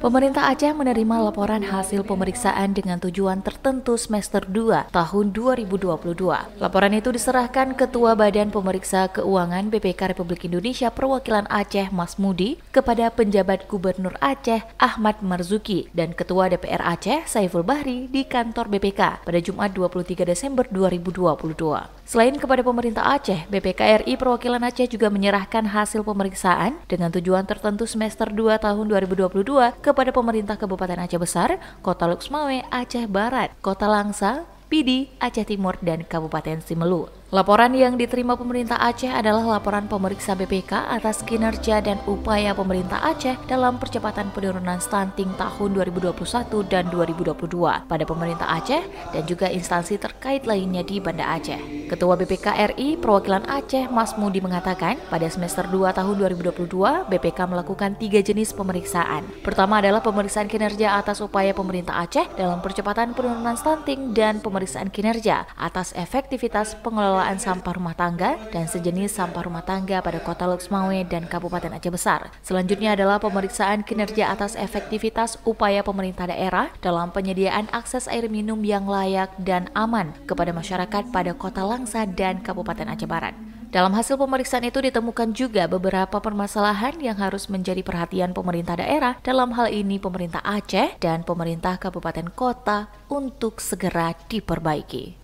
Pemerintah Aceh menerima laporan hasil pemeriksaan dengan tujuan tertentu semester 2 tahun 2022. Laporan itu diserahkan Ketua Badan Pemeriksa Keuangan BPK Republik Indonesia Perwakilan Aceh Mas Mudi kepada penjabat Gubernur Aceh Ahmad Marzuki dan Ketua DPR Aceh Saiful Bahri di kantor BPK pada Jumat 23 Desember 2022. Selain kepada pemerintah Aceh, BPKRI Perwakilan Aceh juga menyerahkan hasil pemeriksaan dengan tujuan tertentu semester 2 tahun 2022 kepada pemerintah Kabupaten Aceh Besar, Kota Luxmawe, Aceh Barat, Kota Langsa, Pidi, Aceh Timur, dan Kabupaten Simelu. Laporan yang diterima pemerintah Aceh adalah laporan pemeriksa BPK atas kinerja dan upaya pemerintah Aceh dalam percepatan penurunan stunting tahun 2021 dan 2022 pada pemerintah Aceh dan juga instansi terkait lainnya di Banda Aceh. Ketua BPK RI Perwakilan Aceh Mas Mudi mengatakan, pada semester 2 tahun 2022, BPK melakukan tiga jenis pemeriksaan. Pertama adalah pemeriksaan kinerja atas upaya pemerintah Aceh dalam percepatan penurunan stunting dan pemeriksaan kinerja atas efektivitas pengelolaan pengelolaan sampah rumah tangga dan sejenis sampah rumah tangga pada Kota Luxmawe dan Kabupaten Aceh Besar. Selanjutnya adalah pemeriksaan kinerja atas efektivitas upaya pemerintah daerah dalam penyediaan akses air minum yang layak dan aman kepada masyarakat pada Kota Langsa dan Kabupaten Aceh Barat. Dalam hasil pemeriksaan itu ditemukan juga beberapa permasalahan yang harus menjadi perhatian pemerintah daerah, dalam hal ini pemerintah Aceh dan pemerintah kabupaten kota untuk segera diperbaiki.